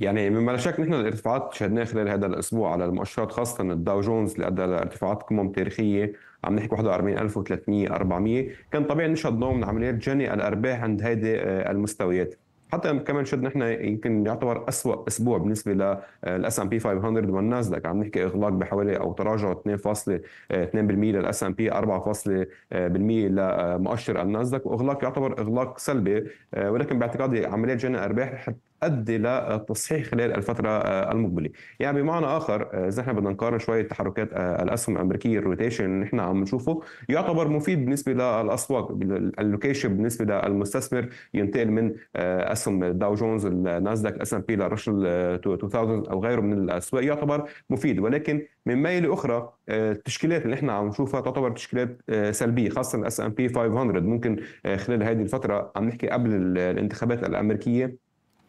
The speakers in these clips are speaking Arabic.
يعني مما لا شك نحن الارتفاعات شهدناها خلال هذا الاسبوع على المؤشرات خاصه الداو جونز اللي ادى لارتفاعات قمم تاريخيه عم نحكي 41300 400 كان طبيعي نشهد نوع من عمليات جني الارباح عند هذه آه، المستويات حتى كمان شد نحن يمكن يعتبر اسوء اسبوع بالنسبه للاس ام بي 500 والناسداك عم نحكي اغلاق بحوالي او تراجع 2.2% للاس ام بي 4.0% لمؤشر الناسداك واغلاق يعتبر اغلاق سلبي آه، ولكن باعتقادي عمليه جنى الارباح ادي للتصحيح خلال الفتره آه، المقبله يعني بمعنى اخر آه، اذا احنا بدنا نقارن شويه تحركات آه، الاسهم الامريكيه الروتيشن اللي احنا عم نشوفه يعتبر مفيد بالنسبه للاسواق اللوكيشن بالنسبه للمستثمر ينتقل من اسهم داو جونز الناسداك اس ام بي لرشل 2000 او غيره من الاسواق يعتبر مفيد ولكن من ميل اخرى التشكيلات اللي احنا عم نشوفها تعتبر تشكيلات سلبيه خاصه الاس ام بي 500 ممكن خلال هذه الفتره عم نحكي قبل الانتخابات الامريكيه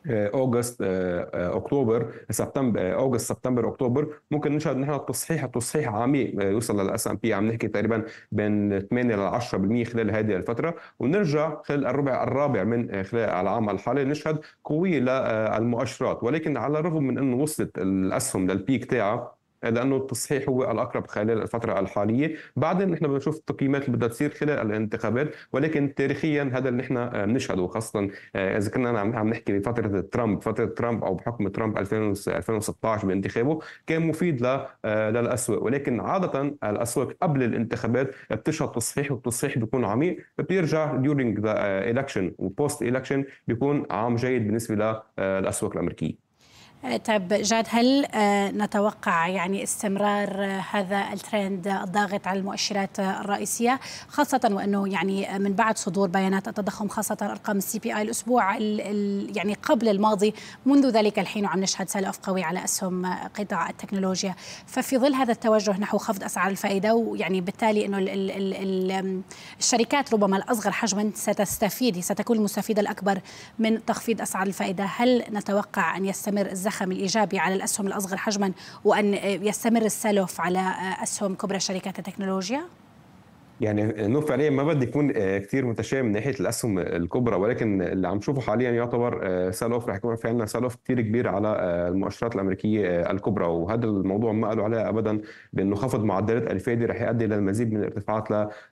آه، اوغست آه، آه، اكتوبر سبتمبر اوغست سبتمبر اكتوبر ممكن نشهد نحن التصحيح التصحيح عميق يوصل للاس ام بي عم نحكي تقريبا بين 8 ل 10% خلال هذه الفتره ونرجع خلال الربع الرابع من خلال العام الحالي نشهد قويه للمؤشرات ولكن على الرغم من انه وصلت الاسهم للبيك تاعها لانه التصحيح هو الاقرب خلال الفتره الحاليه بعدين نحن بنشوف التقييمات اللي بدها تصير خلال الانتخابات ولكن تاريخيا هذا اللي نحن آه، بنشهده خاصه آه، اذا كنا عم نحكي بفتره ترامب فتره ترامب او بحكم ترامب 2016 بانتخابه كان مفيد آه، للاسواق ولكن عاده الاسواق قبل الانتخابات بتشهد تصحيح والتصحيح بيكون عميق بيرجع during the election وبوست election بيكون عام جيد بالنسبه للاسواق الامريكيه آه، طيب جاد هل آه، نتوقع يعني استمرار آه، هذا الترند الضاغط على المؤشرات الرئيسيه خاصه وانه يعني من بعد صدور بيانات التضخم خاصه ارقام السي بي اي الاسبوع يعني قبل الماضي منذ ذلك الحين وعم نشهد سلف قوي على اسهم قطاع التكنولوجيا ففي ظل هذا التوجه نحو خفض اسعار الفائده ويعني بالتالي انه الـ الـ الـ الشركات ربما الاصغر حجما ستستفيد ستكون المستفيده الاكبر من تخفيض اسعار الفائده هل نتوقع ان يستمر الزخم الفخم الإيجابي على الأسهم الأصغر حجما وأن يستمر السلف على أسهم كبرى شركات التكنولوجيا؟ يعني انه فعليا ما بدي يكون كثير متشائم من ناحيه الاسهم الكبرى ولكن اللي عم نشوفه حاليا يعتبر سيل اوف رح يكون في عندنا سيل كثير كبير على المؤشرات الامريكيه الكبرى وهذا الموضوع ما قالوا عليه ابدا بانه خفض معدلات الفائده رح يؤدي للمزيد من الارتفاعات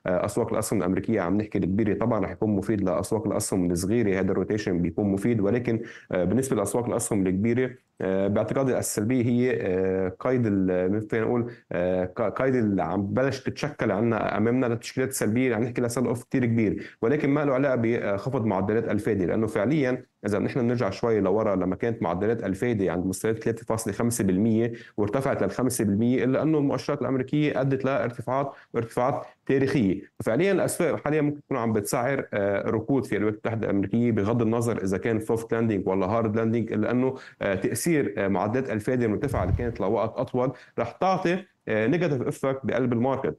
لاسواق الاسهم الامريكيه عم نحكي الكبيره طبعا رح يكون مفيد لاسواق الاسهم الصغيره هذا الروتيشن بيكون مفيد ولكن بالنسبه لاسواق الاسهم الكبيره آه، باعتقادي السلبيه هي آه، قيد خلينا نقول آه، قيد اللي عم بلش تتشكل عنا امامنا لتشكيلات سلبيه عم يعني نحكي لسبب اوف كثير كبير ولكن ما له علاقه بخفض معدلات الفائده لانه فعليا اذا نحن بنرجع شوي لورا لما كانت معدلات الفايده عند مستويات 3.5% وارتفعت لل 5% الا انه المؤشرات الامريكيه ادت لارتفاعات ارتفاعات تاريخيه، فعليا الاسواق حاليا ممكن تكون عم بتسعر آه، ركود في الولايات المتحده الامريكيه بغض النظر اذا كان سوفت لاندنج ولا هارد لاندنج الا انه آه، تاثير آه، معدلات الفايده المرتفعه اللي كانت لوقت اطول رح تعطي نيجاتيف افكت بقلب الماركت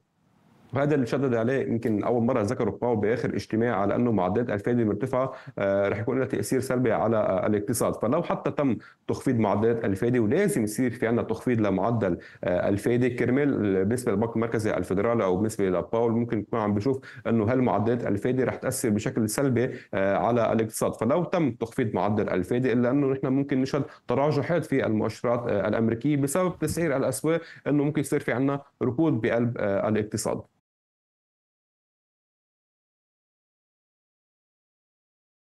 وهذا اللي شدد عليه يمكن اول مره ذكروا باو باخر اجتماع على انه معدلات الفائده المرتفعه آه، رح يكون لها تاثير سلبي على آه، الاقتصاد، فلو حتى تم تخفيض معدلات الفائده ولازم يصير في عندنا تخفيض لمعدل آه، الفائده كرمال بالنسبه للبنك المركزي الفدرالي او بالنسبه لباول ممكن يكون عم بيشوف انه هالمعدلات الفائده رح تاثر بشكل سلبي على الاقتصاد، فلو تم تخفيض معدل الفائده الا انه نحن ممكن نشهد حاد في المؤشرات الامريكيه بسبب تسعير الاسواق انه ممكن يصير في عندنا ركود بقلب الاقتصاد.